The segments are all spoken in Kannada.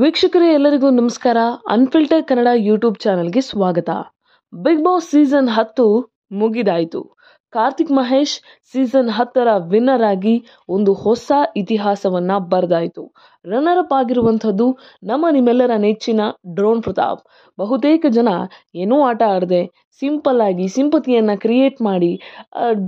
ವೀಕ್ಷಕರೇ ಎಲ್ಲರಿಗೂ ನಮಸ್ಕಾರ ಅನ್ಫಿಲ್ಟರ್ ಕನ್ನಡ ಯೂಟ್ಯೂಬ್ ಚಾನೆಲ್ಗೆ ಸ್ವಾಗತ ಬಿಗ್ ಬಾಸ್ ಸೀಸನ್ ಹತ್ತು ಮುಗಿದಾಯಿತು ಕಾರ್ತಿಕ್ ಮಹೇಶ್ ಸೀಸನ್ ಹತ್ತರ ವಿನ್ನರ್ ಆಗಿ ಒಂದು ಹೊಸ ಇತಿಹಾಸವನ್ನ ಬರೆದಾಯಿತು ರನ್ನರ್ ಅಪ್ ಆಗಿರುವಂಥದ್ದು ನಮ್ಮ ನಿಮ್ಮೆಲ್ಲರ ನೆಚ್ಚಿನ ಡ್ರೋನ್ ಪ್ರತಾಪ್ ಬಹುತೇಕ ಜನ ಏನೂ ಆಟ ಆಡದೆ ಸಿಂಪಲ್ ಆಗಿ ಸಿಂಪತಿಯನ್ನು ಕ್ರಿಯೇಟ್ ಮಾಡಿ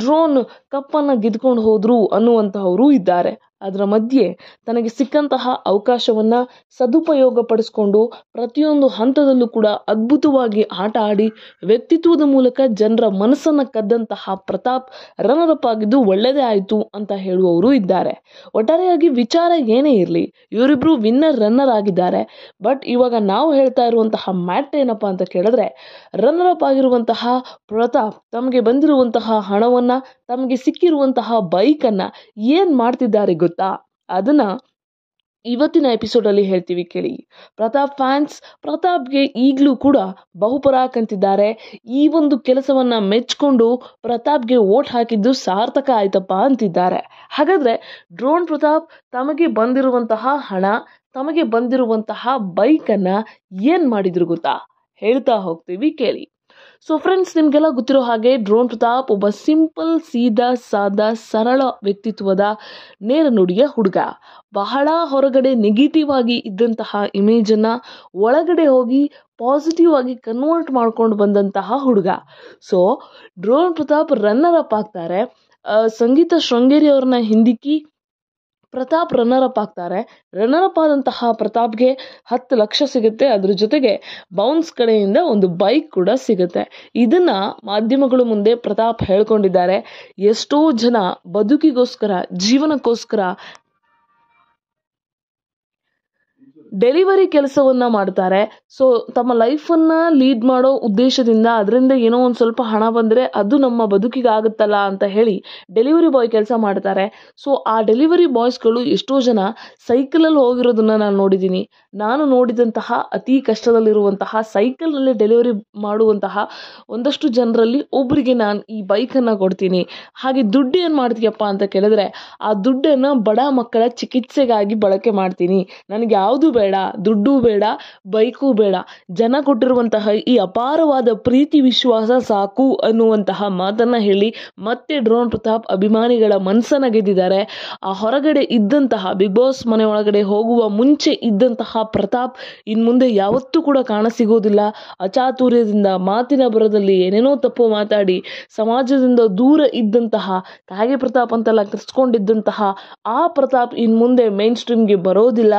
ಡ್ರೋನ್ ಕಪ್ಪನ್ನು ಗೆದ್ಕೊಂಡು ಹೋದ್ರು ಅನ್ನುವಂತಹವರು ಇದ್ದಾರೆ ಅದರ ಮಧ್ಯೆ ತನಗೆ ಸಿಕ್ಕಂತಹ ಅವಕಾಶವನ್ನು ಸದುಪಯೋಗ ಪಡಿಸ್ಕೊಂಡು ಪ್ರತಿಯೊಂದು ಹಂತದಲ್ಲೂ ಕೂಡ ಅದ್ಭುತವಾಗಿ ಆಟ ಆಡಿ ವ್ಯಕ್ತಿತ್ವದ ಮೂಲಕ ಜನರ ಮನಸ್ಸನ್ನು ಕದ್ದಂತಹ ಪ್ರತಾಪ್ ರನ್ನರ್ ಅಪ್ ಆಗಿದ್ದು ಒಳ್ಳೆಯದೇ ಆಯಿತು ಅಂತ ಹೇಳುವವರು ಇದ್ದಾರೆ ಒಟ್ಟಾರೆಯಾಗಿ ವಿಚಾರ ಏನೇ ಇರಲಿ ಇವರಿಬ್ಬರು ವಿನ್ನರ್ ರನ್ನರ್ ಆಗಿದ್ದಾರೆ ಬಟ್ ಇವಾಗ ನಾವು ಹೇಳ್ತಾ ಇರುವಂತಹ ಮ್ಯಾಟ್ ಏನಪ್ಪ ಅಂತ ಕೇಳಿದ್ರೆ ರನ್ನರ್ ಅಪ್ ಆಗಿರುವಂತಹ ಪ್ರತಾಪ್ ತಮಗೆ ಬಂದಿರುವಂತಹ ಹಣವನ್ನು ತಮಗೆ ಸಿಕ್ಕಿರುವಂತಹ ಬೈಕನ್ನು ಏನು ಮಾಡ್ತಿದ್ದಾರೆ ಗೊತ್ತು ಗೊತ್ತಾ ಅದನ್ನ ಇವತ್ತಿನ ಎಪಿಸೋಡಲ್ಲಿ ಹೇಳ್ತೀವಿ ಕೇಳಿ ಪ್ರತಾಪ್ ಫ್ಯಾನ್ಸ್ ಪ್ರತಾಪ್ಗೆ ಈಗಲೂ ಕೂಡ ಬಹುಪರ ಅಂತಿದ್ದಾರೆ ಈ ಒಂದು ಕೆಲಸವನ್ನ ಮೆಚ್ಕೊಂಡು ಪ್ರತಾಪ್ಗೆ ಓಟ್ ಹಾಕಿದ್ದು ಸಾರ್ಥಕ ಆಯ್ತಪ್ಪ ಅಂತಿದ್ದಾರೆ ಹಾಗಾದ್ರೆ ಡ್ರೋನ್ ಪ್ರತಾಪ್ ತಮಗೆ ಬಂದಿರುವಂತಹ ಹಣ ತಮಗೆ ಬಂದಿರುವಂತಹ ಬೈಕನ್ನು ಏನು ಮಾಡಿದ್ರು ಗೊತ್ತಾ ಹೇಳ್ತಾ ಹೋಗ್ತೀವಿ ಕೇಳಿ ಸೊ ಫ್ರೆಂಡ್ಸ್ ನಿಮಗೆಲ್ಲ ಗೊತ್ತಿರೋ ಹಾಗೆ ಡ್ರೋನ್ ಪ್ರತಾಪ್ ಒಬ್ಬ ಸಿಂಪಲ್ ಸೀದಾ ಸಾದಾ ಸರಳ ವ್ಯಕ್ತಿತ್ವದ ನೇರ ನುಡಿಯ ಹುಡುಗ ಬಹಳ ಹೊರಗಡೆ ನೆಗೆಟಿವ್ ಆಗಿ ಇದ್ದಂತಹ ಇಮೇಜನ್ನು ಒಳಗಡೆ ಹೋಗಿ ಪಾಸಿಟಿವ್ ಆಗಿ ಕನ್ವರ್ಟ್ ಮಾಡ್ಕೊಂಡು ಬಂದಂತಹ ಹುಡುಗ so drone Prathap runner up ಆಗ್ತಾರೆ ಸಂಗೀತ ಶೃಂಗೇರಿ ಅವ್ರನ್ನ ಹಿಂದಿಕ್ಕಿ ಪ್ರತಾಪ್ ರನ್ನರ್ ಅಪ್ ಆಗ್ತಾರೆ ರನ್ನರ್ ಅಪ್ ಆದಂತಹ ಪ್ರತಾಪ್ಗೆ ಹತ್ತು ಲಕ್ಷ ಸಿಗುತ್ತೆ ಅದ್ರ ಜೊತೆಗೆ ಬೌನ್ಸ್ ಕಡೆಯಿಂದ ಒಂದು ಬೈಕ್ ಕೂಡ ಸಿಗುತ್ತೆ ಇದನ್ನ ಮಾಧ್ಯಮಗಳು ಮುಂದೆ ಪ್ರತಾಪ್ ಹೇಳ್ಕೊಂಡಿದ್ದಾರೆ ಎಷ್ಟೋ ಜನ ಬದುಕಿಗೋಸ್ಕರ ಜೀವನಕ್ಕೋಸ್ಕರ ಡೆಲಿವರಿ ಕೆಲಸವನ್ನ ಮಾಡ್ತಾರೆ ಸೊ ತಮ್ಮ ಲೈಫನ್ನು ಲೀಡ್ ಮಾಡೋ ಉದ್ದೇಶದಿಂದ ಅದರಿಂದ ಏನೋ ಒಂದು ಸ್ವಲ್ಪ ಹಣ ಬಂದರೆ ಅದು ನಮ್ಮ ಬದುಕಿಗೆ ಆಗುತ್ತಲ್ಲ ಅಂತ ಹೇಳಿ ಡೆಲಿವರಿ ಬಾಯ್ ಕೆಲಸ ಮಾಡ್ತಾರೆ ಸೊ ಆ ಡೆಲಿವರಿ ಬಾಯ್ಸ್ಗಳು ಎಷ್ಟೋ ಜನ ಸೈಕಲಲ್ಲಿ ಹೋಗಿರೋದನ್ನ ನಾನು ನೋಡಿದ್ದೀನಿ ನಾನು ನೋಡಿದಂತಹ ಅತಿ ಕಷ್ಟದಲ್ಲಿರುವಂತಹ ಸೈಕಲ್ನಲ್ಲಿ ಡೆಲಿವರಿ ಮಾಡುವಂತಹ ಒಂದಷ್ಟು ಜನರಲ್ಲಿ ಒಬ್ಬರಿಗೆ ನಾನು ಈ ಬೈಕನ್ನು ಕೊಡ್ತೀನಿ ಹಾಗೆ ದುಡ್ಡು ಏನು ಮಾಡ್ತೀಯಪ್ಪ ಅಂತ ಕೇಳಿದ್ರೆ ಆ ದುಡ್ಡನ್ನು ಬಡ ಮಕ್ಕಳ ಚಿಕಿತ್ಸೆಗಾಗಿ ಬಳಕೆ ಮಾಡ್ತೀನಿ ನನಗೆ ಯಾವುದು ಬೇಡ ದುಡ್ಡು ಬೇಡ ಬೈಕು ಬೇಡ ಜನ ಕೊಟ್ಟಿರುವಂತಹ ಈ ಅಪಾರವಾದ ಪ್ರೀತಿ ವಿಶ್ವಾಸ ಸಾಕು ಅನ್ನುವಂತಹ ಮಾತನ್ನ ಹೇಳಿ ಮತ್ತೆ ಡ್ರೋನ್ ಪ್ರತಾಪ್ ಅಭಿಮಾನಿಗಳ ಮನಸ್ಸನ್ನ ಗೆದ್ದಿದ್ದಾರೆ ಆ ಹೊರಗಡೆ ಇದ್ದಂತಹ ಬಿಗ್ ಬಾಸ್ ಮನೆ ಒಳಗಡೆ ಹೋಗುವ ಮುಂಚೆ ಇದ್ದಂತಹ ಪ್ರತಾಪ್ ಇನ್ ಮುಂದೆ ಯಾವತ್ತೂ ಕೂಡ ಕಾಣಸಿಗೋದಿಲ್ಲ ಅಚಾತುರ್ಯದಿಂದ ಮಾತಿನ ಬರದಲ್ಲಿ ಏನೇನೋ ತಪ್ಪು ಮಾತಾಡಿ ಸಮಾಜದಿಂದ ದೂರ ಇದ್ದಂತಹ ಕಾಗೆ ಪ್ರತಾಪ್ ಅಂತೆಲ್ಲ ಕರೆಸ್ಕೊಂಡಿದ್ದಂತಹ ಆ ಪ್ರತಾಪ್ ಇನ್ ಮುಂದೆ ಮೇನ್ ಸ್ಟ್ರೀಮ್ಗೆ ಬರೋದಿಲ್ಲ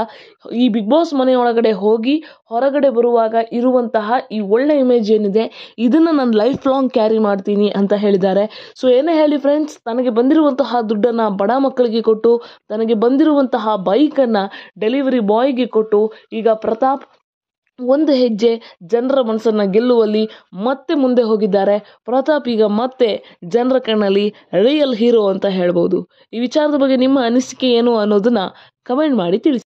ಈ ಬಿಗ್ ಬಾಸ್ ಮನೆಯೊಳಗಡೆ ಹೋಗಿ ಹೊರಗಡೆ ಬರುವಾಗ ಇರುವಂತಹ ಈ ಒಳ್ಳೆ ಇಮೇಜ್ ಏನಿದೆ ಇದನ್ನು ನಾನು ಲೈಫ್ ಲಾಂಗ್ ಕ್ಯಾರಿ ಮಾಡ್ತೀನಿ ಅಂತ ಹೇಳಿದ್ದಾರೆ ಸೊ ಏನೇ ಹೇಳಿ ಫ್ರೆಂಡ್ಸ್ ತನಗೆ ಬಂದಿರುವಂತಹ ದುಡ್ಡನ್ನು ಬಡ ಮಕ್ಕಳಿಗೆ ಕೊಟ್ಟು ತನಗೆ ಬಂದಿರುವಂತಹ ಬೈಕನ್ನು ಡೆಲಿವರಿ ಬಾಯ್ಗೆ ಕೊಟ್ಟು ಈಗ ಪ್ರತಾಪ್ ಒಂದು ಹೆಜ್ಜೆ ಜನರ ಮನಸ್ಸನ್ನು ಗೆಲ್ಲುವಲ್ಲಿ ಮತ್ತೆ ಮುಂದೆ ಹೋಗಿದ್ದಾರೆ ಪ್ರತಾಪ್ ಈಗ ಮತ್ತೆ ಜನರ ಕಣ್ಣಲ್ಲಿ ರಿಯಲ್ ಹೀರೋ ಅಂತ ಹೇಳ್ಬೋದು ಈ ವಿಚಾರದ ಬಗ್ಗೆ ನಿಮ್ಮ ಅನಿಸಿಕೆ ಏನು ಅನ್ನೋದನ್ನ ಕಮೆಂಟ್ ಮಾಡಿ ತಿಳಿಸಿ